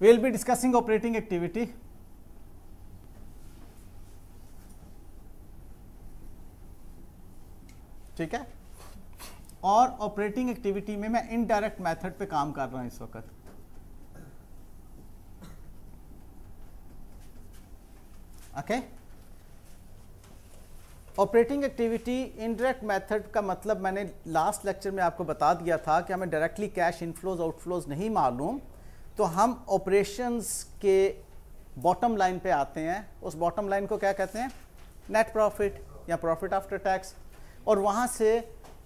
we will be discussing operating activity ठीक है और ऑपरेटिंग एक्टिविटी में मैं इनडायरेक्ट मेथड पे काम कर रहा हूं इस वक्त okay operating activity indirect method का मतलब मैंने लास्ट लेक्चर में आपको बता दिया था कि हमें डायरेक्टली कैश इनफ्लोज आउटफ्लोज नहीं मालूम तो हम ऑपरेशंस के बॉटम लाइन पे आते हैं उस बॉटम लाइन को क्या कहते हैं नेट प्रॉफिट या प्रॉफिट आफ्टर टैक्स और वहाँ से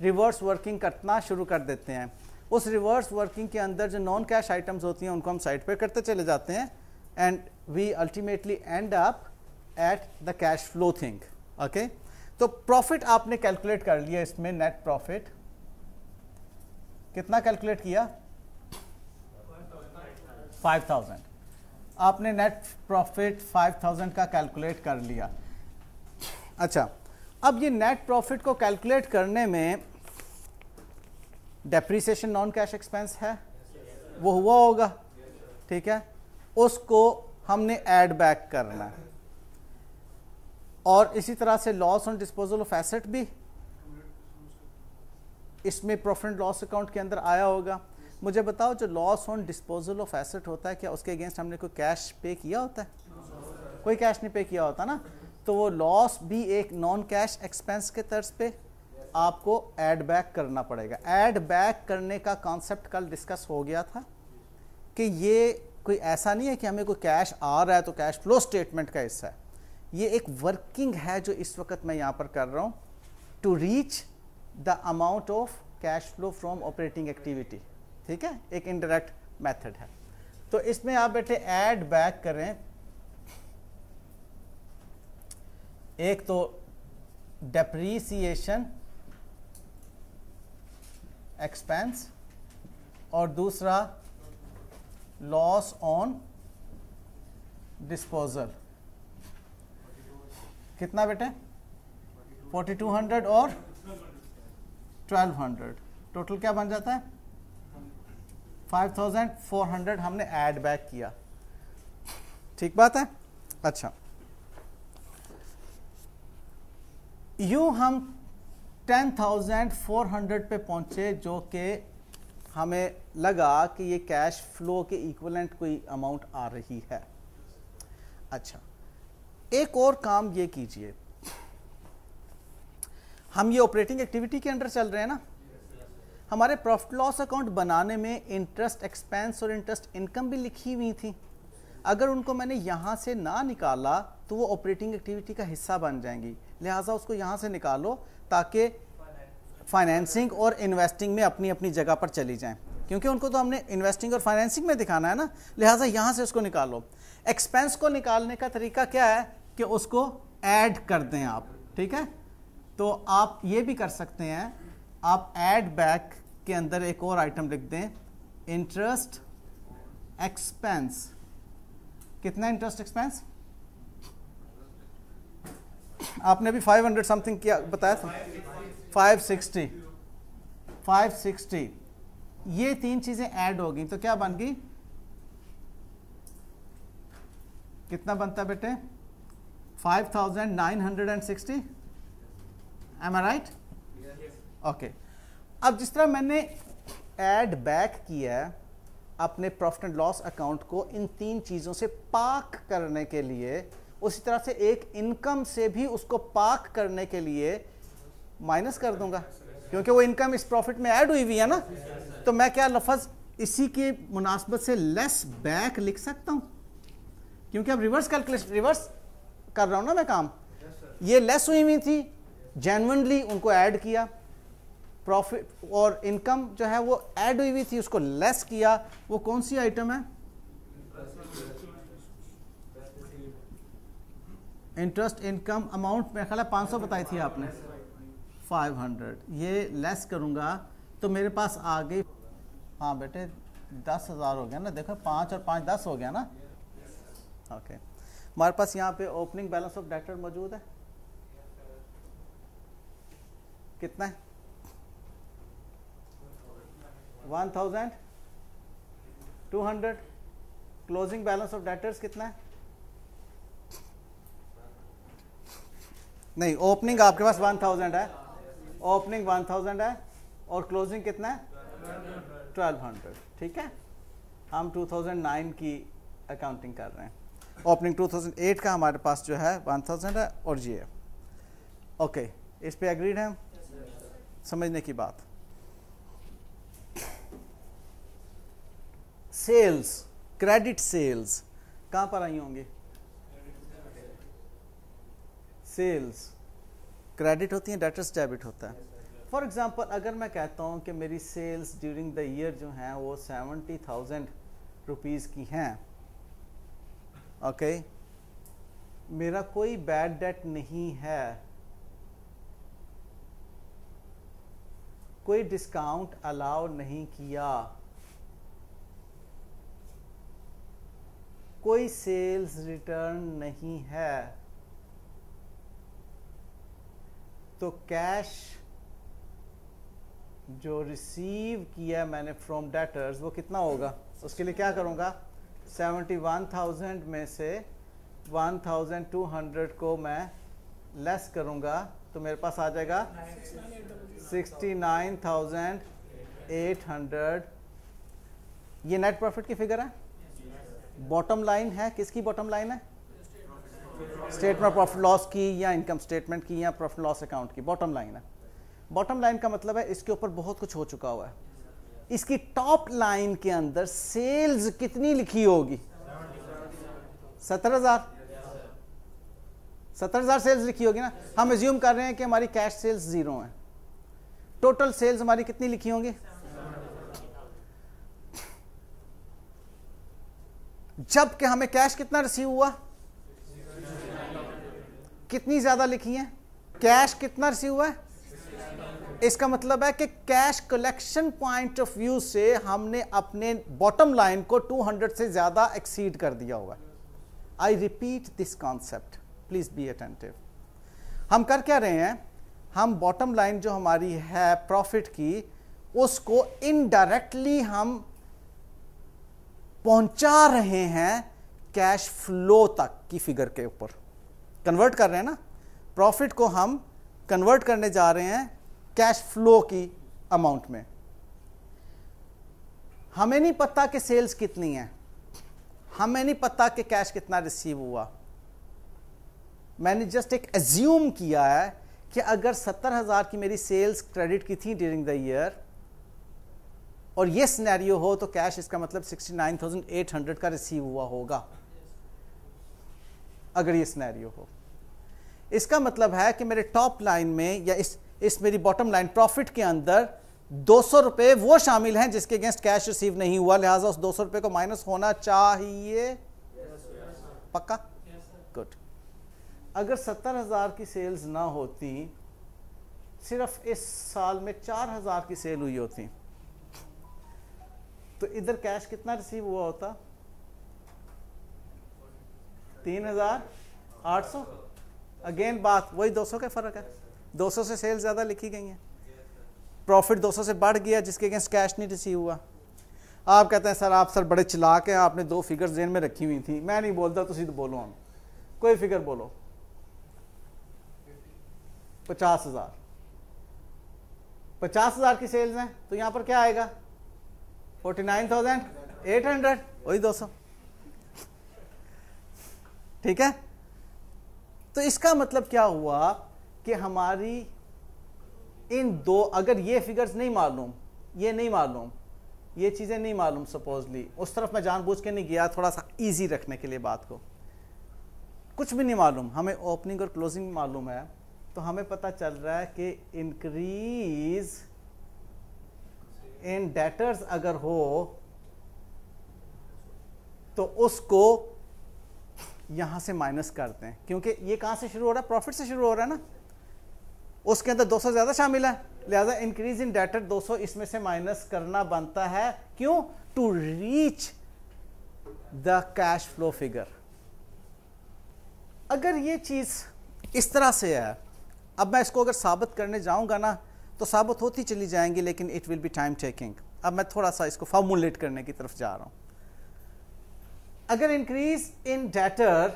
रिवर्स वर्किंग करना शुरू कर देते हैं उस रिवर्स वर्किंग के अंदर जो नॉन कैश आइटम्स होती हैं उनको हम साइड पे करते चले जाते हैं and we ultimately end up at the cash flow thing okay तो प्रॉफिट आपने कैलकुलेट कर लिया इसमें नेट प्रॉफिट कितना कैलकुलेट किया फाइव थाउजेंड आपने नेट प्रॉफिट फाइव थाउजेंड का कैलकुलेट कर लिया अच्छा अब ये नेट प्रॉफिट को कैलकुलेट करने में डेप्रीसिएशन नॉन कैश एक्सपेंस है वो हुआ होगा ठीक है उसको हमने ऐड बैक करना है और इसी तरह से loss on disposal of asset भी इसमें प्रॉफिट लॉस अकाउंट के अंदर आया होगा मुझे बताओ जो loss on disposal of asset होता है क्या उसके अगेंस्ट हमने कोई कैश पे किया होता है कोई कैश नहीं पे किया होता ना तो वो लॉस भी एक नॉन कैश एक्सपेंस के तर्ज पे आपको एड बैक करना पड़ेगा एड बैक करने का कॉन्सेप्ट कल डिस्कस हो गया था कि ये कोई ऐसा नहीं है कि हमें कोई कैश आ रहा है तो कैश फ्लो स्टेटमेंट का हिस्सा है ये एक वर्किंग है जो इस वक्त मैं यहाँ पर कर रहा हूँ to reach the amount of cash flow from operating activity ठीक है एक इनडायरेक्ट मेथड है तो इसमें आप बेटे ऐड बैक करें एक तो डेप्रीसिएशन एक्सपेंस और दूसरा लॉस ऑन डिस्पोजल कितना बेटे 4200 और 1200 टोटल क्या बन जाता है 5400 हमने ऐड बैक किया ठीक बात है अच्छा यू हम 10,400 पे पहुंचे जो कि हमें लगा कि ये कैश फ्लो के इक्वलेंट कोई अमाउंट आ रही है अच्छा एक और काम ये कीजिए हम ये ऑपरेटिंग एक्टिविटी के अंडर चल रहे हैं ना हमारे प्रॉफिट लॉस अकाउंट बनाने में इंटरेस्ट एक्सपेंस और इंटरेस्ट इनकम भी लिखी हुई थी अगर उनको मैंने यहाँ से ना निकाला तो वो ऑपरेटिंग एक्टिविटी का हिस्सा बन जाएंगी लिहाजा उसको यहाँ से निकालो ताकि फाइनेंसिंग और इन्वेस्टिंग में अपनी अपनी जगह पर चली जाएं क्योंकि उनको तो हमने इन्वेस्टिंग और फाइनेंसिंग में दिखाना है ना लिहाजा यहाँ से उसको निकालो एक्सपेंस को निकालने का तरीका क्या है कि उसको ऐड कर दें आप ठीक है तो आप ये भी कर सकते हैं आप ऐड बैक के अंदर एक और आइटम लिख दें इंटरेस्ट एक्सपेंस कितना इंटरेस्ट एक्सपेंस आपने भी 500 समथिंग किया बताया था 560 560 ये तीन चीजें ऐड हो गई तो क्या बन गई कितना बनता बेटे 5960 एम आई राइट ओके अब जिस तरह मैंने एड बैक किया है अपने प्रॉफिट एंड लॉस अकाउंट को इन तीन चीज़ों से पाक करने के लिए उसी तरह से एक इनकम से भी उसको पाक करने के लिए माइनस कर दूंगा क्योंकि वो इनकम इस प्रॉफिट में ऐड हुई हुई है ना तो मैं क्या लफज इसी की मुनासबत से लेस बैक लिख सकता हूँ क्योंकि अब रिवर्स कैलकुलेशन रिवर्स कर रहा हूँ ना मैं काम ये लेस हुई हुई थी जेनवनली उनको ऐड किया प्रॉफिट और इनकम जो है वो ऐड हुई हुई थी उसको लेस किया वो कौन सी आइटम है इंटरेस्ट इनकम अमाउंट मेरे ख्याल पाँच सौ बताई थी आपने फाइव हंड्रेड ये लेस करूंगा तो मेरे पास आ गई हाँ बेटे दस हज़ार हो गया ना देखो पाँच और पाँच दस हो गया ना ओके हमारे पास यहाँ पे ओपनिंग बैलेंस ऑफ डेटर मौजूद है कितना है two hundred closing balance of debtors कितना है नहीं ओपनिंग आपके पास 1000 है ओपनिंग 1000 है और क्लोजिंग कितना है 1200 ठीक है हम 2009 की अकाउंटिंग कर रहे हैं ओपनिंग 2008 का हमारे पास जो है 1000 है और ये ओके okay, इस पे एग्रीड है समझने की बात सेल्स क्रेडिट सेल्स कहां पर आई होंगे सेल्स क्रेडिट होती है डेटर्स डेबिट होता है फॉर एग्ज़ाम्पल अगर मैं कहता हूँ कि मेरी सेल्स ड्यूरिंग द ईयर जो हैं वो सेवेंटी थाउजेंड रुपीज़ की हैं ओके okay? मेरा कोई बैड डेट नहीं है कोई डिस्काउंट अलाउ नहीं किया कोई सेल्स रिटर्न नहीं है तो कैश जो रिसीव किया मैंने फ्रॉम डेटर्स वो कितना होगा उसके लिए क्या करूँगा थाउजेंड में से वन थाउजेंड टू हंड्रेड को मैं लेस करूँगा तो मेरे पास आ जाएगा sixty nine thousand eight hundred ये नेट प्रॉफिट की फिगर है बॉटम लाइन है किसकी बॉटम लाइन है स्टेटमेंट प्रॉफिट लॉस की या इनकम स्टेटमेंट की या प्रॉफिट लॉस अकाउंट की बॉटम लाइन है बॉटम लाइन का मतलब है इसके ऊपर बहुत कुछ हो चुका हुआ है इसकी टॉप लाइन के अंदर सेल्स कितनी लिखी होगी सत्तर हजार सत्तर हजार सेल्स लिखी होगी ना हम एज्यूम कर रहे हैं कि हमारी कैश सेल्स जीरो हैं टोटल सेल्स हमारी कितनी लिखी होंगी जबकि हमें कैश कितना रिसीव हुआ कितनी ज्यादा लिखी है कैश कितना रिसीव हुआ है इसका मतलब है कि cash collection point of view से हमने अपने बॉटम लाइन को 200 से ज्यादा एक्सीड कर दिया हुआ I repeat this concept please be attentive हम कर क्या रहे हैं हम बॉटम लाइन जो हमारी है प्रॉफिट की उसको इनडायरेक्टली हम पहुंचा रहे हैं कैश फ्लो तक की फिगर के ऊपर कन्वर्ट कर रहे हैं ना प्रॉफिट को हम कन्वर्ट करने जा रहे हैं कैश फ्लो की अमाउंट में हमें नहीं पता कि सेल्स कितनी है हमें नहीं पता कि कैश कितना रिसीव हुआ मैंने जस्ट एक एज्यूम किया है कि अगर सत्तर हज़ार की मेरी सेल्स क्रेडिट की थी ड्यूरिंग द ईयर और ये सिनेरियो हो तो कैश इसका मतलब 69,800 का रिसीव हुआ होगा अगर ये सिनेरियो हो इसका मतलब है कि मेरे टॉप लाइन में या इस इस मेरी बॉटम लाइन प्रॉफिट के अंदर दो सौ वो शामिल हैं जिसके अगेंस्ट कैश रिसीव नहीं हुआ लिहाजा उस दो सौ को माइनस होना चाहिए yes, पक्का गुड yes, अगर सत्तर हज़ार की सेल्स ना होती सिर्फ इस साल में चार हज़ार की सेल हुई होती तो इधर कैश कितना रिसीव हुआ होता तीन हजार आठ सौ अगेन बात वही दो सौ का फर्क है दो सौ से सेल ज़्यादा लिखी गई है प्रॉफिट दो सौ से बढ़ गया जिसके अगेंस्ट कैश नहीं रिसीव हुआ आप कहते हैं सर आप सर बड़े चलाक हैं आपने दो फिगर जेन में रखी हुई थी मैं नहीं बोलता तुम तो बोलो हम कोई फिगर बोलो पचास हज़ार पचास हज़ार की सेल्स हैं तो यहां पर क्या आएगा forty nine thousand eight hundred वही दो सौ ठीक है तो इसका मतलब क्या हुआ कि हमारी इन दो अगर ये फिगर्स नहीं मालूम ये नहीं मालूम ये चीज़ें नहीं मालूम सपोजली उस तरफ मैं जानबूझ के नहीं गया थोड़ा सा इजी रखने के लिए बात को कुछ भी नहीं मालूम हमें ओपनिंग और क्लोजिंग मालूम है तो हमें पता चल रहा है कि इंक्रीज़ इन डेटर्स अगर हो तो उसको यहां से माइनस करते हैं क्योंकि ये कहां से शुरू हो रहा है प्रॉफिट से शुरू हो रहा है ना उसके अंदर 200 ज्यादा शामिल है लिहाजा इंक्रीज इन डेटर 200 इसमें से माइनस करना बनता है क्यों to reach the cash flow figure अगर ये चीज इस तरह से है अब मैं इसको अगर साबित करने जाऊंगा ना तो साबित होती चली जाएंगी लेकिन it will be time taking अब मैं थोड़ा सा इसको फॉर्मुलेट करने की तरफ जा रहा हूं अगर इंक्रीज इन डेटर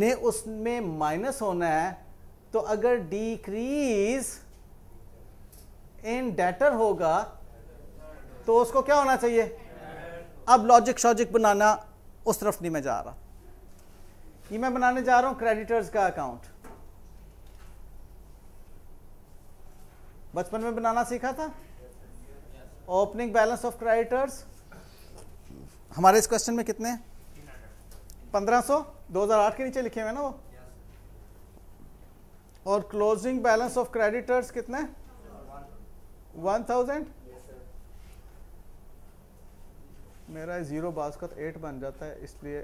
ने उसमें माइनस होना है तो अगर डिक्रीज इन डेटर होगा तो उसको क्या होना चाहिए अब लॉजिक शॉजिक बनाना उस तरफ नहीं मैं जा रहा ये मैं बनाने जा रहा हूं क्रेडिटर्स का अकाउंट बचपन में बनाना सीखा था ओपनिंग बैलेंस ऑफ क्रेडिटर्स हमारे इस क्वेश्चन में कितने पंद्रह सो दो हजार आठ के नीचे लिखे हुए ना वो और क्लोजिंग बैलेंस ऑफ क्रेडिटर्स कितने वन थाउजेंड मेरा ज़ीरो बास्कत एट बन जाता है इसलिए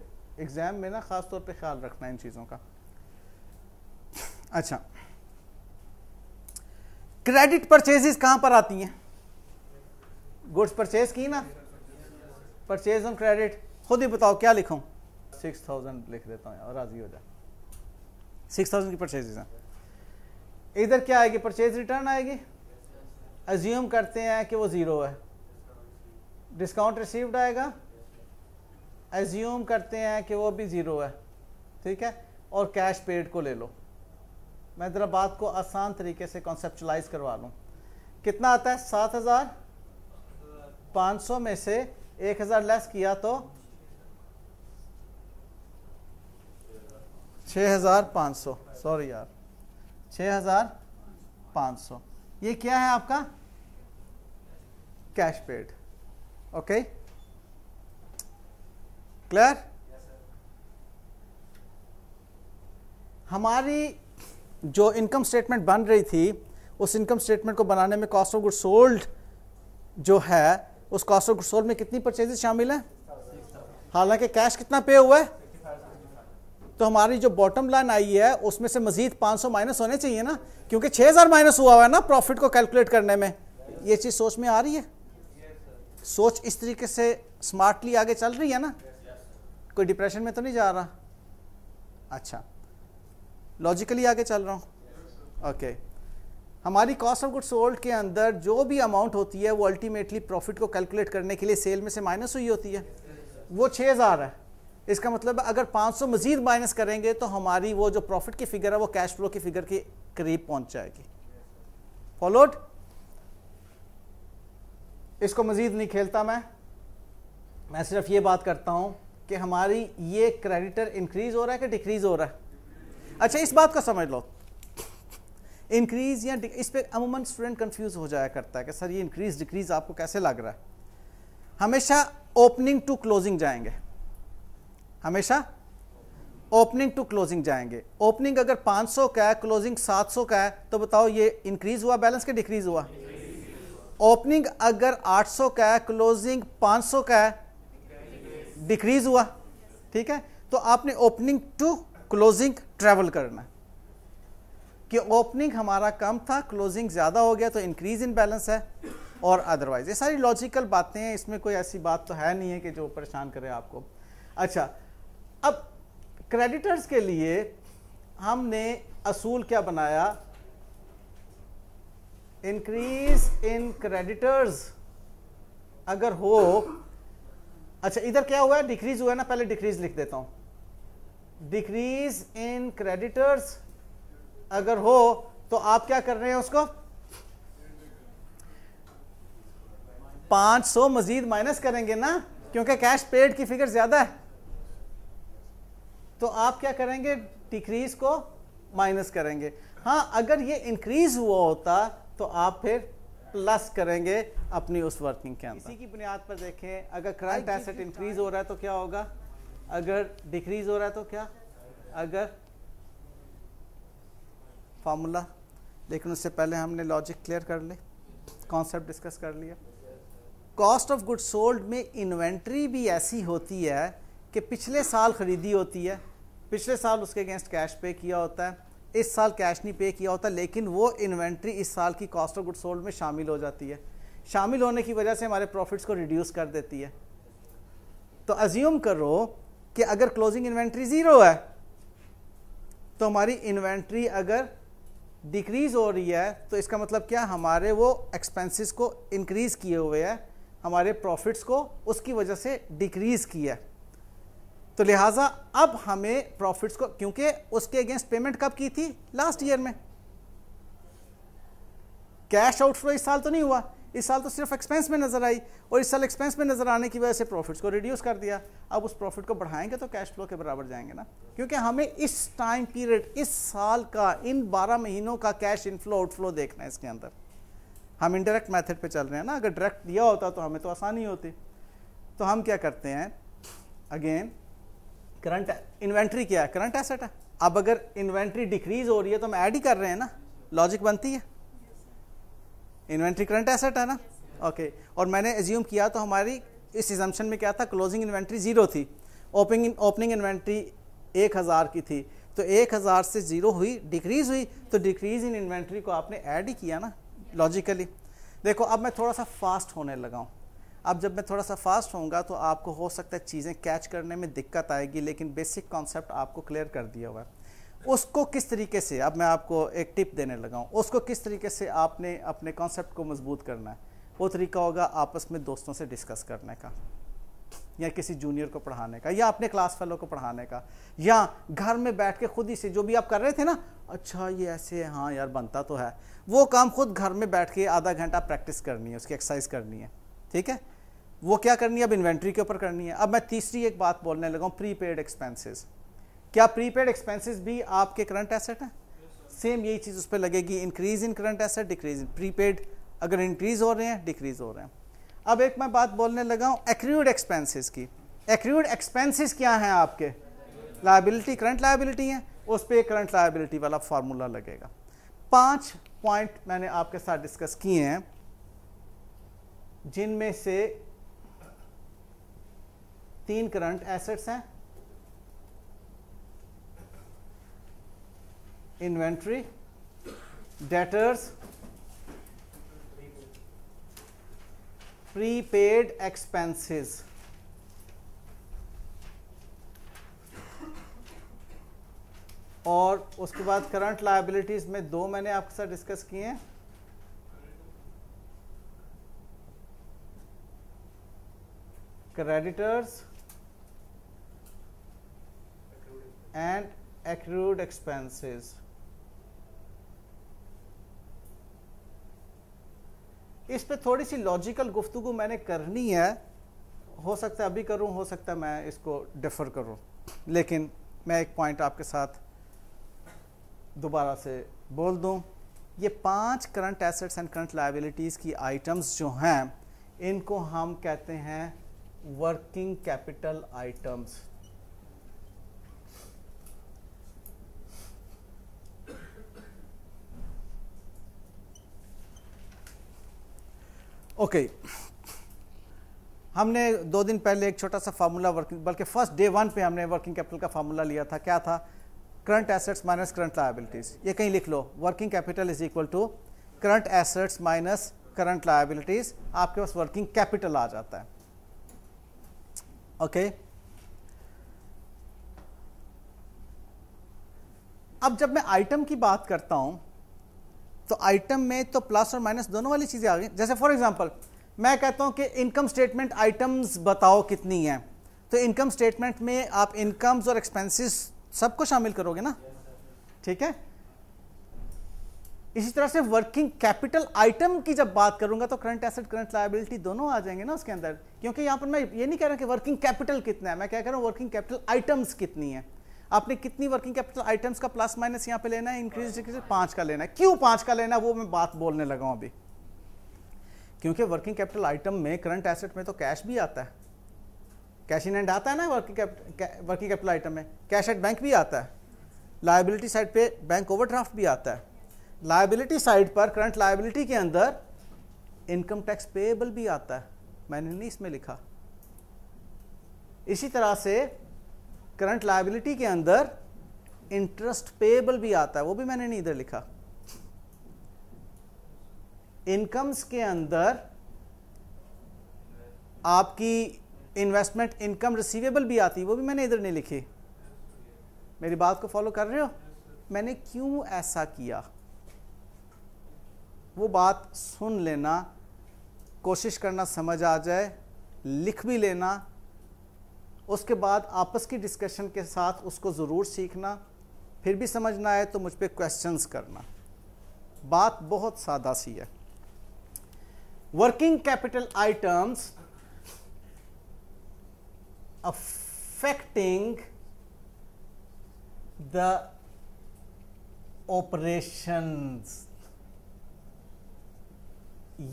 एग्ज़ाम में ना ख़ास तौर पे ख्याल रखना इन चीज़ों का अच्छा क्रेडिट परचेजेस कहां पर आती हैं गुड्स परचेज की ना परचेज ऑन क्रेडिट खुद ही बताओ क्या लिखूं सिक्स थाउजेंड लिख देता हूँ और राजी हो जाए सिक्स थाउजेंड की परचेजेस हैं इधर क्या आएगी परचेज रिटर्न आएगी एज्यूम करते हैं कि वो ज़ीरो है डिस्काउंट रिसीव्ड आएगा एज्यूम करते हैं कि वो भी ज़ीरो है ठीक है और कैश पेड को ले लो मैं ज़रा बात को आसान तरीके से कॉन्सेप्चुलाइज करवा लूँ कितना आता है सात हज़ार पाँच सौ में से एक हज़ार लेस किया तो छः हज़ार पाँच सौ सॉरी यार छः हज़ार पाँच सौ ये क्या है आपका कैश पेड ओके क्लियर हमारी जो इनकम स्टेटमेंट बन रही थी उस इनकम स्टेटमेंट को बनाने में कॉस्ट ऑफ गुड सोल्ड जो है उस कॉस्ट ऑफ गुड सोल्ड में कितनी परचेज शामिल है हालांकि कैश कितना पे हुआ है तो हमारी जो बॉटम लाइन आई है उसमें से मजीद 500 माइनस होने चाहिए ना क्योंकि 6000 माइनस हुआ हुआ है ना प्रॉफिट को कैलकुलेट करने में ये चीज़ सोच में आ रही है सोच इस तरीके से स्मार्टली आगे चल रही है ना कोई डिप्रेशन में तो नहीं जा रहा अच्छा लॉजिकली आगे चल रहा हूँ ओके okay. हमारी कॉस्ट ऑफ गुड सोल्ड के अंदर जो भी अमाउंट होती है वो अल्टीमेटली प्रॉफिट को कैलकुलेट करने के लिए सेल में से माइनस हुई होती है वो छः हज़ार है इसका मतलब अगर 500 मजीद माइनस करेंगे तो हमारी वो जो प्रॉफिट की फिगर है वो कैश फ्लो की फिगर के करीब पहुंच जाएगी फॉलोड इसको मजीद नहीं खेलता मैं मैं सिर्फ ये बात करता हूँ कि हमारी ये क्रेडिटर इंक्रीज हो रहा है कि डिक्रीज हो रहा है अच्छा इस बात का समझ लो इंक्रीज या इस पर अमूमन स्टूडेंट कंफ्यूज हो जाया करता है कि सर ये इंक्रीज डिक्रीज आपको कैसे लग रहा है हमेशा ओपनिंग टू क्लोजिंग जाएंगे हमेशा ओपनिंग टू क्लोजिंग जाएंगे ओपनिंग अगर 500 का है क्लोजिंग 700 का है तो बताओ ये इंक्रीज हुआ बैलेंस के डिक्रीज हुआ ओपनिंग अगर 800 का है क्लोजिंग 500 का है डिक्रीज हुआ ठीक है तो आपने ओपनिंग टू क्लोजिंग ट्रैवल करना कि ओपनिंग हमारा कम था क्लोजिंग ज़्यादा हो गया तो इंक्रीज इन बैलेंस है और अदरवाइज ये सारी लॉजिकल बातें हैं इसमें कोई ऐसी बात तो है नहीं है कि जो परेशान करे आपको अच्छा अब क्रेडिटर्स के लिए हमने असूल क्या बनाया इंक्रीज इन क्रेडिटर्स अगर हो अच्छा इधर क्या हुआ है डिक्रीज हुआ है ना पहले डिक्रीज लिख देता हूं डिक्रीज इन क्रेडिटर्स अगर हो तो आप क्या कर रहे हैं उसको 500 मजीद माइनस करेंगे ना क्योंकि कैश पेड की फिगर ज्यादा है तो आप क्या करेंगे डिक्रीज को माइनस करेंगे हाँ अगर ये इंक्रीज हुआ होता तो आप फिर प्लस करेंगे अपनी उस वर्किंग के अंदर इसी की बुनियाद पर देखें अगर करंट एसेट इंक्रीज हो रहा है तो क्या होगा अगर डिक्रीज हो रहा है तो क्या अगर फार्मूला लेकिन उससे पहले हमने लॉजिक क्लियर कर ले कॉन्सेप्ट डिस्कस कर लिया कॉस्ट ऑफ गुड सोल्ड में इन्वेंट्री भी ऐसी होती है कि पिछले साल ख़रीदी होती है पिछले साल उसके अगेंस्ट कैश पे किया होता है इस साल कैश नहीं पे किया होता लेकिन वो इन्वेंट्री इस साल की कॉस्ट ऑफ गुड सोल्ड में शामिल हो जाती है शामिल होने की वजह से हमारे प्रॉफिट्स को रिड्यूस कर देती है तो अज्यूम करो कि अगर क्लोजिंग इन्वेंट्री ज़ीरो है तो हमारी इन्वेंट्री अगर डिक्रीज हो रही है तो इसका मतलब क्या हमारे वो एक्सपेंसेस को इंक्रीज किए हुए हैं हमारे प्रॉफिट्स को उसकी वजह से डिक्रीज किया है तो लिहाजा अब हमें प्रॉफिट्स को क्योंकि उसके अगेंस्ट पेमेंट कब की थी लास्ट ईयर में कैश आउटफ्लो इस साल तो नहीं हुआ इस साल तो सिर्फ एक्सपेंस में नज़र आई और इस साल एक्सपेंस में नज़र आने की वजह से प्रॉफिट्स को रिड्यूस कर दिया अब उस प्रॉफिट को बढ़ाएंगे तो कैश फ्लो के बराबर जाएंगे ना क्योंकि हमें इस टाइम पीरियड इस साल का इन बारह महीनों का कैश इनफ्लो आउटफ्लो देखना है इसके अंदर हम इनडायरेक्ट मैथड पर चल रहे हैं ना अगर डायरेक्ट दिया होता तो हमें तो आसानी होती तो हम क्या करते हैं अगेन करंट इन्वेंट्री क्या है करंट एसेट है अब अगर इन्वेंट्री डिक्रीज हो रही है तो हम ऐड ही कर रहे हैं ना लॉजिक बनती है इन्वेंट्री करंट एसेट है ना ओके okay. और मैंने एज्यूम किया तो हमारी इस एजम्पन में क्या था क्लोजिंग इन्वेंट्री जीरो थी ओपनिंग ओपनिंग इन्वेंट्री एक हज़ार की थी तो एक हज़ार से ज़ीरो हुई डिक्रीज़ हुई तो डिक्रीज़ इन इन्वेंट्री को आपने ऐड ही किया ना लॉजिकली देखो अब मैं थोड़ा सा फास्ट होने लगा हूँ अब जब मैं थोड़ा सा फास्ट होऊंगा तो आपको हो सकता है चीज़ें कैच करने में दिक्कत आएगी लेकिन बेसिक कॉन्सेप्ट आपको क्लियर कर दिया हुआ है उसको किस तरीके से अब मैं आपको एक टिप देने लगा हूँ उसको किस तरीके से आपने अपने कॉन्सेप्ट को मजबूत करना है वो तरीका होगा आपस में दोस्तों से डिस्कस करने का या किसी जूनियर को पढ़ाने का या अपने क्लास फेलो को पढ़ाने का या घर में बैठ के खुद ही से जो भी आप कर रहे थे ना अच्छा ये ऐसे हाँ यार बनता तो है वो काम खुद घर में बैठ के आधा घंटा प्रैक्टिस करनी है उसकी एक्सरसाइज करनी है ठीक है वो क्या करनी है अब इन्वेंट्री के ऊपर करनी है अब मैं तीसरी एक बात बोलने लगा हूँ एक्सपेंसिस क्या प्रीपेड एक्सपेंसेस भी आपके करंट एसेट हैं सेम यही चीज़ उस पर लगेगी increase in current asset decrease in prepaid अगर इंक्रीज हो रहे हैं डिक्रीज हो रहे हैं अब एक मैं बात बोलने लगा हूँ एक्रूड एक्सपेंसिस की एक्रूड एक्सपेंसिस क्या हैं आपके लाइबिलिटी करंट लाइबिलिटी है उस पर करंट लाइबिलिटी वाला फार्मूला लगेगा पांच पॉइंट मैंने आपके साथ डिस्कस किए हैं जिनमें से तीन करंट एसेट्स हैं inventory debtors prepaid expenses और उसके बाद करंट लाइबिलिटीज में दो मैंने आपके साथ डिस्कस किए हैं क्रेडिटर्स एंड एक्रूड एक्सपेंसेस इस पर थोड़ी सी लॉजिकल गुफ्तु मैंने करनी है हो सकता है अभी करूँ हो सकता है मैं इसको डिफ़र करूँ लेकिन मैं एक पॉइंट आपके साथ दोबारा से बोल दूँ ये पांच current assets and current liabilities की आइटम्स जो हैं इनको हम कहते हैं वर्किंग कैपिटल आइटम्स ओके हमने दो दिन पहले एक छोटा सा फार्मूला वर्किंग बल्कि फर्स्ट डे वन पे हमने वर्किंग कैपिटल का फार्मूला लिया था क्या था current assets minus current liabilities ये कहीं लिख लो working capital is equal to current assets minus current liabilities आपके पास वर्किंग कैपिटल आ जाता है ओके okay. अब जब मैं आइटम की बात करता हूं तो आइटम में तो प्लस और माइनस दोनों वाली चीज़ें आ गई जैसे फॉर एग्जाम्पल मैं कहता हूँ कि इनकम स्टेटमेंट आइटम्स बताओ कितनी हैं तो इनकम स्टेटमेंट में आप इनकम्स और एक्सपेंसेस सबको शामिल करोगे ना ठीक है इसी तरह से वर्किंग कैपिटल आइटम की जब बात करूंगा तो करंट एसेट करंट लाइबिलिटी दोनों आ जाएंगे ना उसके अंदर क्योंकि यहां पर मैं ये नहीं कह रहा कि वर्किंग कैपिटल कितना है मैं क्या कह रहा हूँ वर्किंग कैपिटल आइटम्स कितनी है आपने कितनी वर्किंग कैपिटल आइटम्स का प्लस माइनस यहाँ पे लेना है इंक्रीज डिक्रीज पांच का लेना है क्यों पांच का लेना है वो मैं बात बोलने लगा हूं अभी क्योंकि वर्किंग कैपिटल आइटम में करंट एसेट में तो कैश भी आता है कैश इन एंड आता है ना working capital working capital item में कैश एट बैंक भी आता है लाइबिलिटी साइड पे बैंक ओवरड्राफ्ट भी आता है लाइबिलिटी साइड पर करंट लाइबिलिटी के अंदर इनकम टैक्स पेएबल भी आता है मैंने नहीं इसमें लिखा इसी तरह से करंट लाइबिलिटी के अंदर इंटरेस्ट पेबल भी आता है वो भी मैंने नहीं इधर लिखा इनकम्स के अंदर आपकी इन्वेस्टमेंट इनकम रिसीवेबल भी आती है वो भी मैंने इधर नहीं लिखी मेरी बात को फॉलो कर रहे हो मैंने क्यों ऐसा किया वो बात सुन लेना कोशिश करना समझ आ जाए लिख भी लेना उसके बाद आपस की डिस्कशन के साथ उसको ज़रूर सीखना फिर भी समझ ना आए तो मुझ पर क्वेश्चन करना बात बहुत सादा सी है working capital items affecting the operation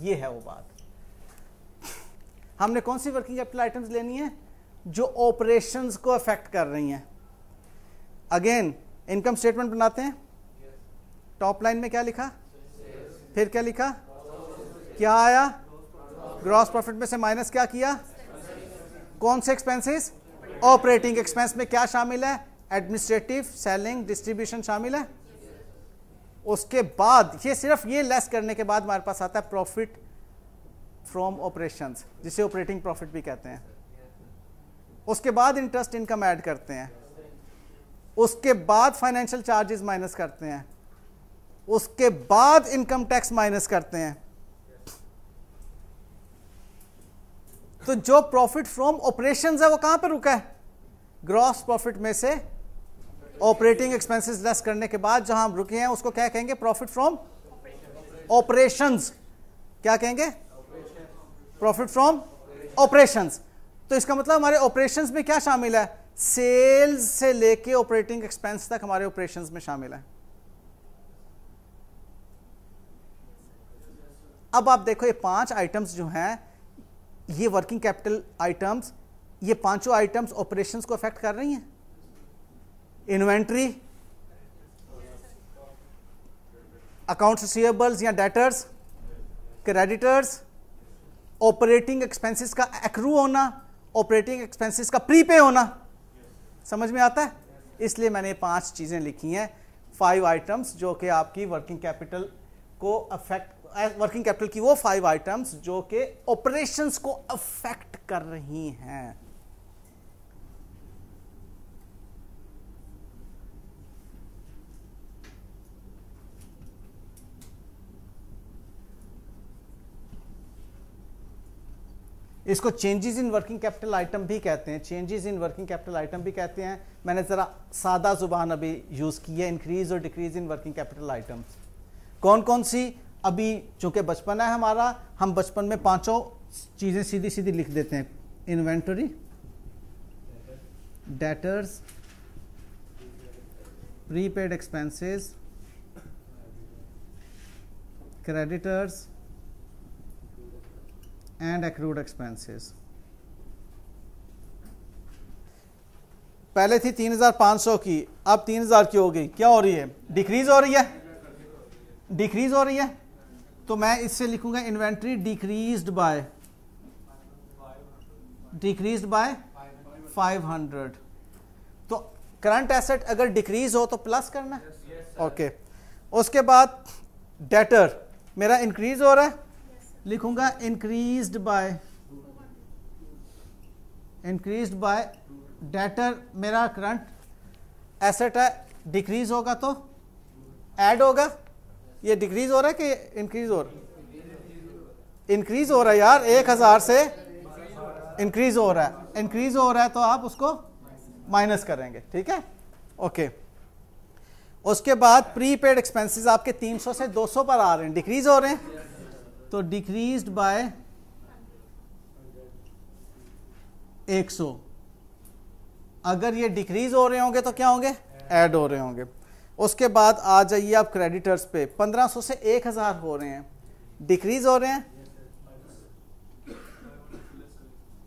ये है वो बात हमने कौन सी वर्किंग कैपिटल आइटम्स लेनी है जो ऑपरेशंस को अफेक्ट कर रही हैं अगेन इनकम स्टेटमेंट बनाते हैं टॉप लाइन में क्या लिखा फिर क्या लिखा क्या आया ग्रॉस प्रॉफिट में से माइनस क्या किया कौन से एक्सपेंसेस ऑपरेटिंग एक्सपेंस में क्या शामिल है एडमिनिस्ट्रेटिव सेलिंग डिस्ट्रीब्यूशन शामिल है उसके बाद ये सिर्फ ये लेस करने के बाद हमारे पास आता है प्रॉफिट फ्रॉम ऑपरेशंस जिसे ऑपरेटिंग प्रॉफिट भी कहते हैं उसके बाद इंटरेस्ट इनकम ऐड करते हैं उसके बाद फाइनेंशियल चार्जेस माइनस करते हैं उसके बाद इनकम टैक्स माइनस करते हैं तो जो प्रॉफिट फ्रॉम ऑपरेशंस है वो कहां पर रुका है ग्रॉस प्रॉफिट में से ऑपरेटिंग एक्सपेंसेस लेस करने के बाद जहां हम रुके हैं उसको क्या कहेंगे प्रॉफिट फ्रॉम ऑपरेशंस क्या कहेंगे प्रॉफिट फ्रॉम ऑपरेशंस तो इसका मतलब हमारे ऑपरेशंस में क्या शामिल है सेल्स से लेके ऑपरेटिंग एक्सपेंस तक हमारे ऑपरेशंस में शामिल है अब आप देखो ये पांच आइटम्स जो हैं ये वर्किंग कैपिटल आइटम्स ये पांचों आइटम्स ऑपरेशंस को अफेक्ट कर रही हैं इन्वेंट्री अकाउंट्स रिसीवेबल्स या डेटर्स क्रेडिटर्स ऑपरेटिंग एक्सपेंसेस का एक्रू होना ऑपरेटिंग एक्सपेंसेस का प्रीपे होना समझ में आता है इसलिए मैंने पांच चीज़ें लिखी हैं फाइव आइटम्स जो कि आपकी वर्किंग कैपिटल को अफेक्ट वर्किंग कैपिटल की वो फाइव आइटम्स जो कि ऑपरेशंस को अफेक्ट कर रही हैं इसको changes in working capital item भी कहते हैं changes in working capital item भी कहते हैं मैंने ज़रा सादा ज़ुबान अभी यूज़ की है इंक्रीज और decrease in working capital items कौन कौन सी अभी चूँकि बचपन है हमारा हम बचपन में पांचों चीज़ें सीधी सीधी लिख देते हैं inventory debtors prepaid expenses creditors and accrued expenses पहले थी 3500 की अब 3000 की हो गई क्या हो रही है डिक्रीज हो रही है डिक्रीज हो रही है तो मैं इससे लिखूंगा inventory decrease by decrease by 500 तो करंट एसेट अगर डिक्रीज हो तो प्लस करना ओके yes, yes, okay. उसके बाद डेटर मेरा इंक्रीज हो रहा है लिखूंगा increased by increased by debtor मेरा करंट एसेट है डिक्रीज होगा तो ऐड होगा ये डिक्रीज हो रहा है कि इंक्रीज हो रहा है इंक्रीज हो रहा है यार एक हज़ार से इंक्रीज हो रहा है इंक्रीज हो रहा है तो आप उसको माइनस करेंगे ठीक है ओके उसके बाद प्रीपेड एक्सपेंसेस आपके 300 से 200 पर आ रहे हैं डिक्रीज हो रहे हैं तो डिक्रीज बाय 100 अगर ये डिक्रीज हो रहे होंगे तो क्या होंगे ऐड हो रहे होंगे उसके बाद आ जाइए आप क्रेडिटर्स पे 1500 से 1000 हो रहे हैं डिक्रीज हो रहे हैं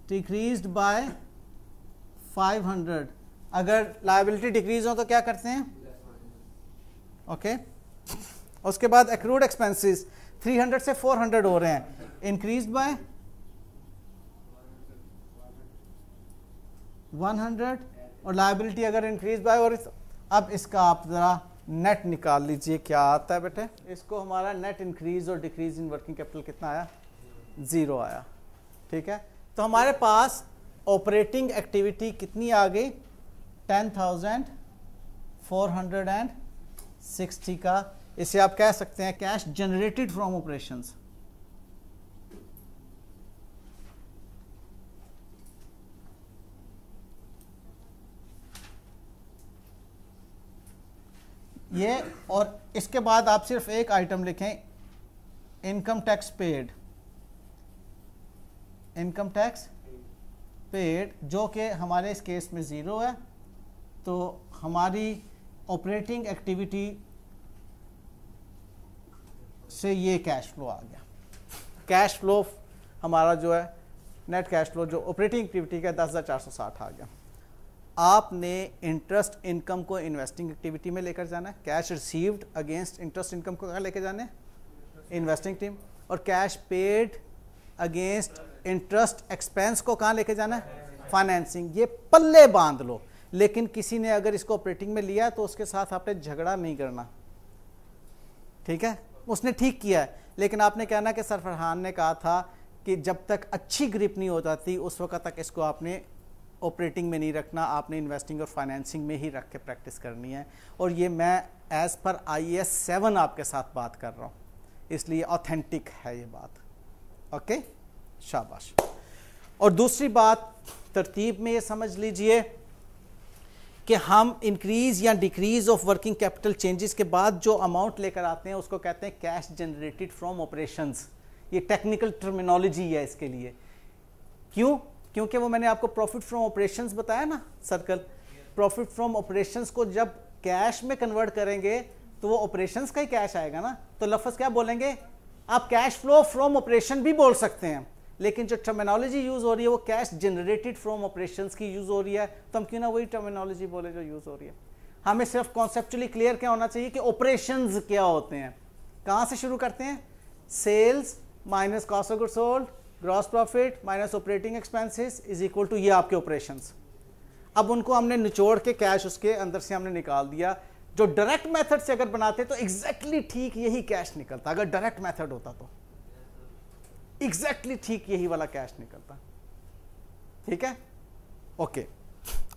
डिक्रीज बाय 500 अगर लाइबिलिटी डिक्रीज हो तो क्या करते हैं ओके okay. उसके बाद एक्रूड एक्सपेंसेस 300 से 400 हो रहे हैं इंक्रीज बाय 100 और लाइबिलिटी अगर इंक्रीज बाय और इस, अब इसका आप ज़रा नेट निकाल लीजिए क्या आता है बेटे इसको हमारा नेट इंक्रीज और डिक्रीज इन वर्किंग कैपिटल कितना आया ज़ीरो आया ठीक है तो हमारे पास ऑपरेटिंग एक्टिविटी कितनी आ गई ten thousand four hundred and sixty का इसे आप कह सकते हैं कैश जनरेटेड फ्रॉम ऑपरेशंस ये और इसके बाद आप सिर्फ एक आइटम लिखें income tax paid income tax paid जो कि हमारे इस केस में ज़ीरो है तो हमारी ऑपरेटिंग एक्टिविटी से ये कैश फ्लो आ गया कैश फ्लो हमारा जो है नेट कैश फ्लो जो ऑपरेटिंग एक्टिविटी का दस हज़ार चार सौ साठ आ गया आपने इंटरेस्ट इनकम को इन्वेस्टिंग एक्टिविटी में लेकर जाना है cash received against interest income को क्या लेकर जाना है इन्वेस्टिंग टीम और cash paid against interest expense को कहाँ लेके जाना है फाइनेंसिंग ये पल्ले बांध लो लेकिन किसी ने अगर इसको ऑपरेटिंग में लिया तो उसके साथ आपने झगड़ा नहीं करना ठीक है उसने ठीक किया है लेकिन आपने कहना कि सर फरहान ने कहा था कि जब तक अच्छी ग्रिप नहीं हो जाती उस वक्त तक इसको आपने ऑपरेटिंग में नहीं रखना आपने इन्वेस्टिंग और फाइनेंसिंग में ही रख के प्रैक्टिस करनी है और ये मैं as per I S seven आपके साथ बात कर रहा हूँ इसलिए ऑथेंटिक है ये बात ओके शाबाश और दूसरी बात तरतीब में ये समझ लीजिए कि हम इंक्रीज या decrease of working capital changes के बाद जो अमाउंट लेकर आते हैं उसको कहते हैं कैश जनरेटेड फ्रॉम ऑपरेशंस ये टेक्निकल टर्मिनोलॉजी है इसके लिए क्यों क्योंकि वो मैंने आपको प्रॉफिट फ्रॉम ऑपरेशंस बताया ना सर्कल प्रॉफिट फ्रॉम ऑपरेशंस को जब कैश में कन्वर्ट करेंगे तो वो ऑपरेशंस का ही कैश आएगा ना तो लफ्ज़ क्या बोलेंगे आप कैश फ्लो फ्रॉम ऑपरेशन भी बोल सकते हैं लेकिन जो टर्मिनोलॉजी यूज़ हो रही है वो कैश जनरेटेड फ्रॉम ऑपरेशंस की यूज़ हो रही है तो हम क्यों ना वही टर्मिनोलॉजी बोले जो यूज़ हो रही है हमें सिर्फ कॉन्सेप्चुअली क्लियर क्या होना चाहिए कि ऑपरेशंस क्या होते हैं कहाँ से शुरू करते हैं sales minus cost of good sold gross profit minus operating expenses is equal to ये आपके ऑपरेशन अब उनको हमने निचोड़ के कैश उसके अंदर से हमने निकाल दिया जो डायरेक्ट मेथड से अगर बनाते तो एग्जैक्टली exactly ठीक यही कैश निकलता अगर डायरेक्ट मेथड होता तो एग्जैक्टली ठीक यही वाला कैश निकलता ठीक है ओके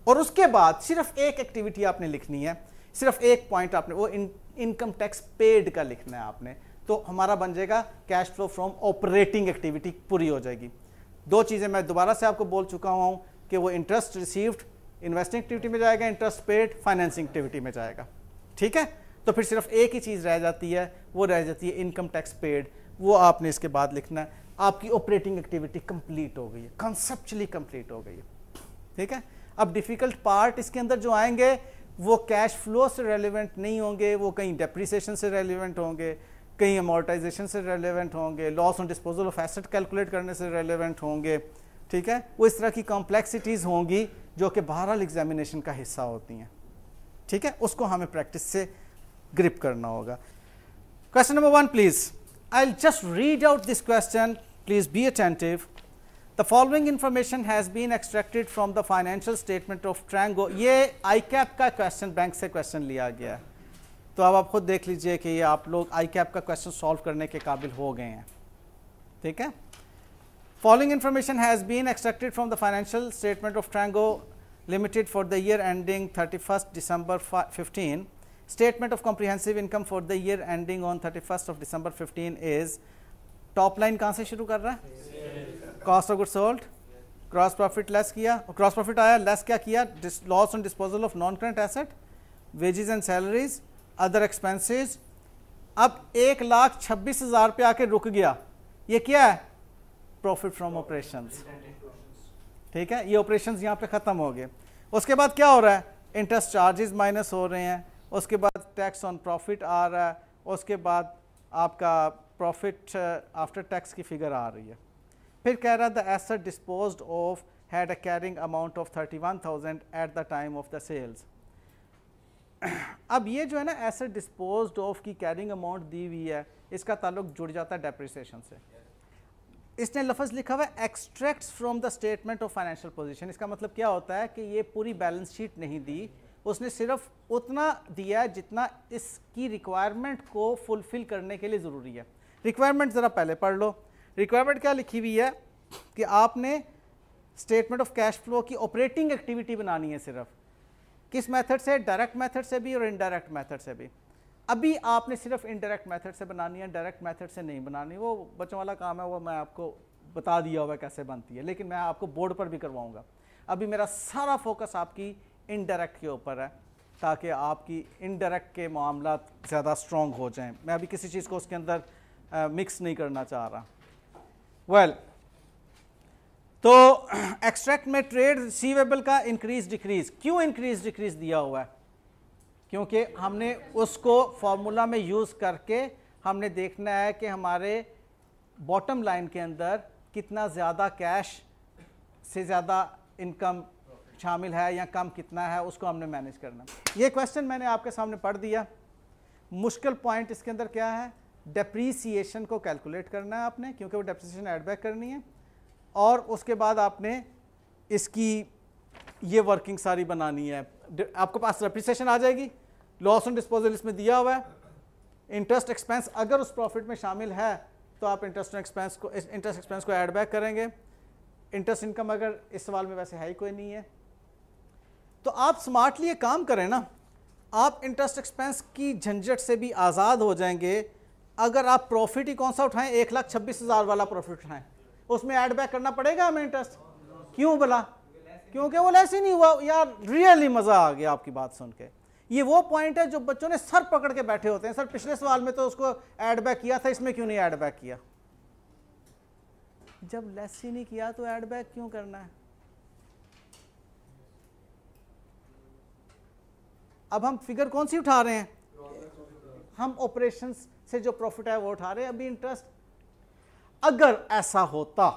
और उसके बाद सिर्फ एक एक्टिविटी आपने लिखनी है सिर्फ एक पॉइंट आपने वो इनकम टैक्स पेड का लिखना है आपने तो हमारा बन जाएगा cash flow from operating activity पूरी हो जाएगी दो चीज़ें मैं दोबारा से आपको बोल चुका हूं कि वो इंटरेस्ट रिसीव्ड इन्वेस्टिंग एक्टिविटी में जाएगा इंटरेस्ट पेड फाइनेंसिंग एक्टिविटी में जाएगा ठीक है तो फिर सिर्फ एक ही चीज़ रह जाती है वो रह जाती है इनकम टैक्स पेड वो आपने इसके बाद लिखना है आपकी ऑपरेटिंग एक्टिविटी कंप्लीट हो गई है कंसेप्चुअली कंप्लीट हो गई है ठीक है अब डिफिकल्ट पार्ट इसके अंदर जो आएंगे वो कैश फ्लो से रेलिवेंट नहीं होंगे वो कहीं डेप्रिसिएशन से रेलिवेंट होंगे कहीं अमोर्टाइजेशन से रेलिवेंट होंगे loss on disposal of asset calculate करने से रेलिवेंट होंगे ठीक है वो इस तरह की कॉम्प्लेक्सिटीज़ होंगी जो कि बहरहाल एग्जामिनेशन का हिस्सा होती हैं ठीक है उसको हमें प्रैक्टिस से ग्रिप करना होगा question number one please I just read out this question Please be attentive. The following information has been extracted from the financial statement of Trango. ये ICAP का question bank से question लिया गया है तो अब आप खुद देख लीजिए कि ये आप लोग ICAP का question solve करने के काबिल हो गए हैं ठीक है Following information has been extracted from the financial statement of Trango Limited for the year ending 31st December 15. Statement of comprehensive income for the year ending on 31st of December 15 is top line कहाँ से शुरू कर रहा है cost of good sold gross profit less किया और gross profit आया less क्या किया loss on disposal of non current asset wages and salaries other expenses अब एक लाख छब्बीस हजार पे आके रुक गया ये क्या है प्रॉफिट फ्रॉम ऑपरेशन ठीक है ये ऑपरेशन यहाँ पे ख़त्म हो गए उसके बाद क्या हो रहा है इंटरेस्ट चार्जेस माइनस हो रहे हैं उसके बाद टैक्स ऑन प्रॉफिट आ रहा है उसके बाद आपका प्रॉफिट आफ्टर टैक्स की फिगर आ रही है फिर कह रहा है the asset dispose of had a carrying amount of thirty one thousand at the time of the sales अब ये जो है ना एसेट डिस्पोज ऑफ की कैरिंग अमाउंट दी हुई है इसका ताल्लुक जुड़ जाता है डेप्रिसिएशन से इसने लफज लिखा हुआ है extract from the statement of financial position इसका मतलब क्या होता है कि ये पूरी बैलेंस शीट नहीं दी उसने सिर्फ उतना दिया जितना इसकी रिक्वायरमेंट को फुलफिल करने के लिए ज़रूरी है रिक्वायरमेंट ज़रा पहले पढ़ लो रिक्वायरमेंट क्या लिखी हुई है कि आपने स्टेटमेंट ऑफ कैश फ्लो की ऑपरेटिंग एक्टिविटी बनानी है सिर्फ किस मेथड से डायरेक्ट मेथड से भी और इनडायरेक्ट मेथड से भी अभी आपने सिर्फ इनडायरेक्ट मेथड से बनानी है डायरेक्ट मेथड से नहीं बनानी वो बच्चों वाला काम है वो मैं आपको बता दिया हुआ कैसे बनती है लेकिन मैं आपको बोर्ड पर भी करवाऊँगा अभी मेरा सारा फोकस आपकी इनडायरेक्ट के ऊपर है ताकि आपकी इनडायरेक्ट के मामला ज़्यादा स्ट्रॉन्ग हो जाएँ मैं अभी किसी चीज़ को उसके अंदर मिक्स नहीं करना चाह रहा वेल well, तो एक्सट्रैक्ट में ट्रेड रिसीवेबल का इंक्रीज डिक्रीज क्यों इंक्रीज डिक्रीज दिया हुआ है क्योंकि हमने उसको फॉर्मूला में यूज़ करके हमने देखना है कि हमारे बॉटम लाइन के अंदर कितना ज़्यादा कैश से ज़्यादा इनकम शामिल है या कम कितना है उसको हमने मैनेज करना ये क्वेश्चन मैंने आपके सामने पढ़ दिया मुश्किल पॉइंट इसके अंदर क्या है डेप्रीसीशन को कैलकुलेट करना है आपने क्योंकि वो डेप्रीसीशन ऐड बैक करनी है और उसके बाद आपने इसकी ये वर्किंग सारी बनानी है आपके पास डेप्रीसीशन आ जाएगी लॉस ऑन डिस्पोजल इसमें दिया हुआ है इंटरेस्ट एक्सपेंस अगर उस प्रॉफिट में शामिल है तो आप इंटरेस्ट एक्सपेंस को इंटरेस्ट एक्सपेंस को ऐड बैक करेंगे इंटरेस्ट इनकम अगर इस सवाल में वैसे है ही कोई नहीं है तो आप स्मार्टली ये काम करें ना आप इंटरेस्ट एक्सपेंस की झंझट से भी आज़ाद हो जाएंगे अगर आप प्रॉफिट ही कौन सा उठाएं एक लाख छब्बीस हज़ार वाला प्रॉफिट उठाएं उसमें ऐड बैक करना पड़ेगा हमें इंटरेस्ट क्यों बोला क्योंकि वो लेस ही नहीं हुआ यार रियली मज़ा आ गया आपकी बात सुन के ये वो पॉइंट है जो बच्चों ने सर पकड़ के बैठे होते हैं सर पिछले सवाल में तो उसको ऐड बैक किया था इसमें क्यों नहीं ऐड बैक किया जब लेस ही नहीं किया तो ऐड बैक क्यों करना है अब हम फिगर कौन सी उठा रहे हैं हम ऑपरेशंस से जो प्रॉफिट है वो उठा रहे हैं अभी इंटरेस्ट अगर ऐसा होता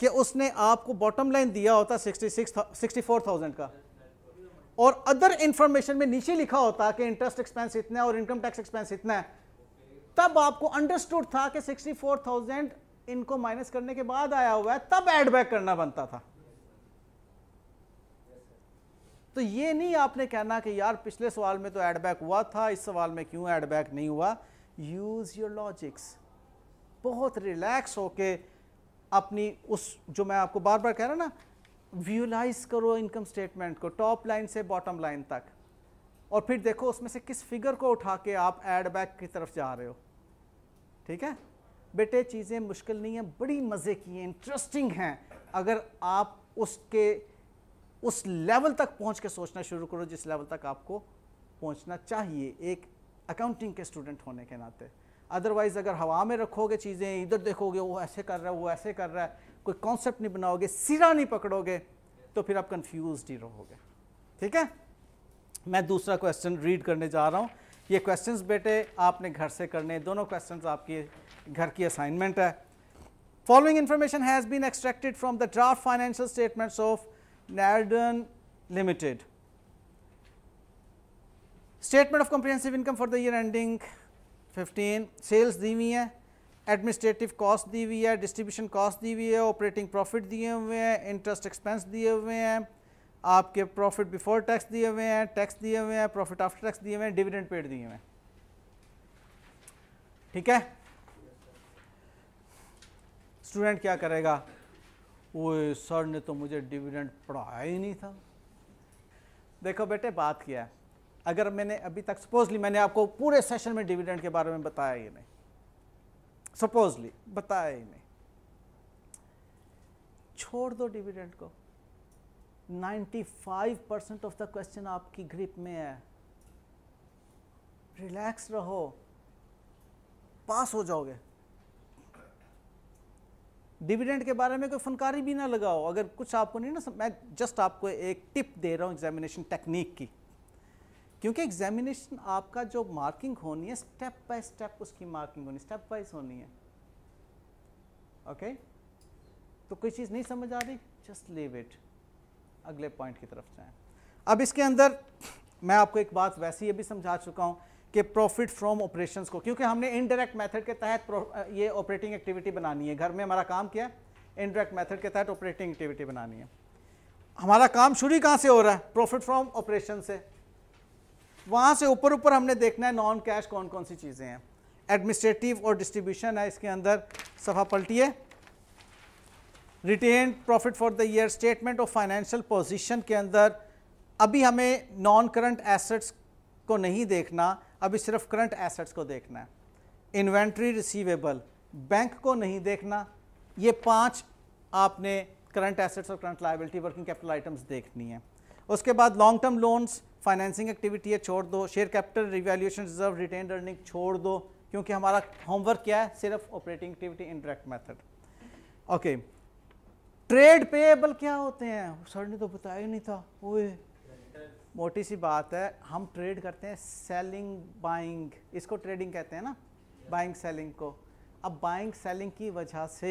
कि उसने आपको बॉटम लाइन दिया होता sixty six sixty four thousand का और अदर इंफॉर्मेशन में नीचे लिखा होता कि इंटरेस्ट एक्सपेंस इतना है और इनकम टैक्स एक्सपेंस इतना है तब आपको अंडरस्टूड था कि सिक्सटी फोर थाउजेंड इनको माइनस करने के बाद आया हुआ है तब एडबैक करना बनता था तो ये नहीं आपने कहना कि यार पिछले सवाल में तो एडबैक हुआ था इस सवाल में क्यों एडबैक नहीं हुआ यूज़ योर लॉजिक्स बहुत रिलैक्स होके अपनी उस जो मैं आपको बार बार कह रहा ना व्यूलाइज करो इनकम स्टेटमेंट को टॉप लाइन से बॉटम लाइन तक और फिर देखो उसमें से किस फिगर को उठा के आप एड बैक की तरफ जा रहे हो ठीक है बेटे चीज़ें मुश्किल नहीं है बड़ी मज़े की हैं इंटरेस्टिंग हैं अगर आप उसके उस लेवल तक पहुंच के सोचना शुरू करो जिस लेवल तक आपको पहुंचना चाहिए एक अकाउंटिंग के स्टूडेंट होने के नाते अदरवाइज़ अगर हवा में रखोगे चीज़ें इधर देखोगे वो ऐसे कर रहा है वो ऐसे कर रहा है कोई कॉन्सेप्ट नहीं बनाओगे सिरा नहीं पकड़ोगे तो फिर आप कन्फ्यूज ही रहोगे ठीक है मैं दूसरा क्वेश्चन रीड करने जा रहा हूँ ये क्वेश्चन बेटे आपने घर से करने दोनों क्वेश्चन आपके घर की असाइनमेंट है following information has been extracted from the draft financial statements of Nardan Limited. Statement of comprehensive income for the year ending 15 sales दी हुई है एडमिनिस्ट्रेटिव कॉस्ट दी हुई है डिस्ट्रीब्यूशन कॉस्ट दी हुई है ऑपरेटिंग प्रॉफिट दिए हुए हैं इंटरेस्ट एक्सपेंस दिए हुए हैं आपके प्रॉफिट बिफोर टैक्स दिए हुए हैं टैक्स दिए हुए हैं प्रॉफिट आफ्टर टैक्स दिए हुए हैं डिविडेंड पेड दिए हुए हैं ठीक है स्टूडेंट क्या करेगा वो सर ने तो मुझे डिविडेंड पढ़ाया ही नहीं था देखो बेटे बात किया है अगर मैंने अभी तक सपोजली मैंने आपको पूरे सेशन में डिविडेंड के बारे में बताया ही नहीं सपोजली बताया ही नहीं छोड़ दो डिविडेंड को 95 परसेंट ऑफ द क्वेश्चन आपकी ग्रिप में है रिलैक्स रहो पास हो जाओगे डिविडेंड के बारे में कोई फनकारी भी ना लगाओ अगर कुछ आपको नहीं ना मैं जस्ट आपको एक टिप दे रहा हूँ एग्जामिनेशन टेक्निक की क्योंकि एग्जामिनेशन आपका जो मार्किंग होनी है स्टेप बाय स्टेप उसकी मार्किंग होनी स्टेप वाइज होनी है ओके okay? तो कोई चीज़ नहीं समझ आ रही जस्ट लीव इट अगले पॉइंट की तरफ जाएं अब इसके अंदर मैं आपको एक बात वैसी अभी समझा चुका हूँ कि प्रॉफिट फ्रॉम ऑपरेशंस को क्योंकि हमने इनडायरेक्ट मेथड के तहत ये ऑपरेटिंग एक्टिविटी बनानी है घर में हमारा काम क्या है इनडायरेक्ट मेथड के तहत ऑपरेटिंग एक्टिविटी बनानी है हमारा काम शुरू ही कहाँ से हो रहा है प्रॉफिट फ्रॉम ऑपरेशन से वहाँ से ऊपर ऊपर हमने देखना है नॉन कैश कौन कौन सी चीज़ें हैं एडमिनिस्ट्रेटिव और डिस्ट्रीब्यूशन है इसके अंदर सफा पलटिए retain profit for the year statement of financial position के अंदर अभी हमें नॉन करंट एसेट्स को नहीं देखना अभी सिर्फ करंट एसेट्स को देखना है इन्वेंट्री रिसीवेबल बैंक को नहीं देखना ये पांच आपने करंट एसेट्स और current liability working capital items देखनी है उसके बाद long term loans financing activity है छोड़ दो share capital revaluation reserve retain earning छोड़ दो क्योंकि हमारा होमवर्क क्या है सिर्फ operating activity direct method okay trade payable क्या होते हैं सर ने तो बताया नहीं था ओए मोटी सी बात है हम ट्रेड करते हैं सेलिंग बाइंग इसको ट्रेडिंग कहते हैं ना बाइंग सेलिंग को अब बाइंग सेलिंग की वजह से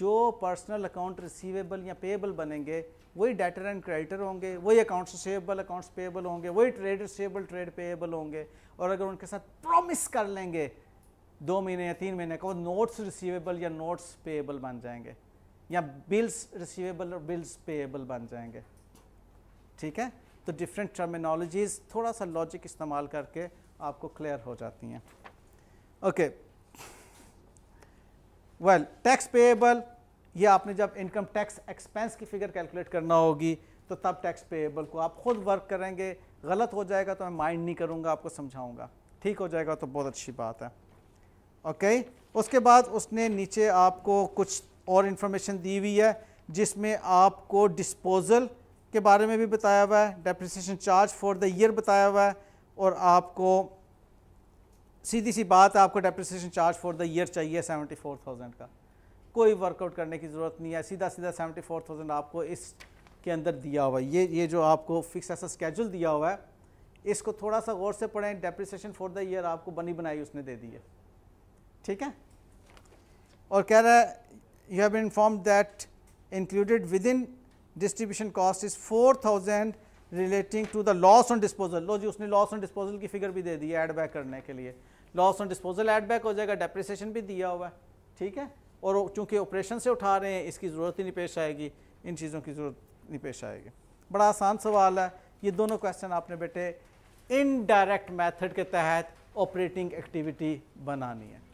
जो पर्सनल अकाउंट रिसीवेबल या पेएबल बनेंगे वही डेटर एंड क्रेडिटर होंगे वही अकाउंट्स रिसीवेबल अकाउंट्स पेएबल होंगे वही ट्रेड रिसीवेबल ट्रेड पेएबल होंगे और अगर उनके साथ प्रॉमिस कर लेंगे दो महीने या तीन महीने का वो नोट्स रिसीवेबल या नोट्स पेएबल बन जाएंगे या बिल्स रिसीवेबल और बिल्स पेएबल बन जाएंगे ठीक है तो डिफरेंट टर्मिनोलॉजीज़ थोड़ा सा लॉजिक इस्तेमाल करके आपको क्लियर हो जाती हैं ओके वेल टैक्स पेएबल ये आपने जब इनकम टैक्स एक्सपेंस की फिगर कैलकुलेट करना होगी तो तब टैक्स पेएबल को आप खुद वर्क करेंगे गलत हो जाएगा तो मैं माइंड नहीं करूँगा आपको समझाऊँगा ठीक हो जाएगा तो बहुत अच्छी बात है ओके okay? उसके बाद उसने नीचे आपको कुछ और इन्फॉर्मेशन दी हुई है जिसमें आपको डिस्पोज़ल के बारे में भी बताया हुआ है depreciation charge for the year बताया हुआ है और आपको सीधी सी बात है आपको depreciation charge for the year चाहिए सेवेंटी फोर थाउजेंड का कोई वर्कआउट करने की ज़रूरत नहीं है सीधा सीधा सेवेंटी फोर थाउजेंड आपको इस के अंदर दिया हुआ है ये ये जो आपको फिक्स ऐसा स्केड्यूल दिया हुआ है इसको थोड़ा सा गौर से पढ़ें डेप्रिसिएशन फॉर द ईयर आपको बनी बनाई उसने दे दी है ठीक है और कह रहा है you have inform that included with in distribution cost is four thousand relating to the loss on disposal लो जी उसने लॉस ऑन डिस्पोजल की फिगर भी दे दी है एड बैक करने के लिए loss on disposal add back हो जाएगा डेप्रिसिएशन भी दिया हुआ है ठीक है और चूंकि ऑपरेशन से उठा रहे हैं इसकी ज़रूरत ही नहीं पेश आएगी इन चीज़ों की ज़रूरत नहीं पेश आएगी बड़ा आसान सवाल है ये दोनों क्वेश्चन आपने बेटे इनडायरेक्ट मैथड के तहत ऑपरेटिंग एक्टिविटी बनानी है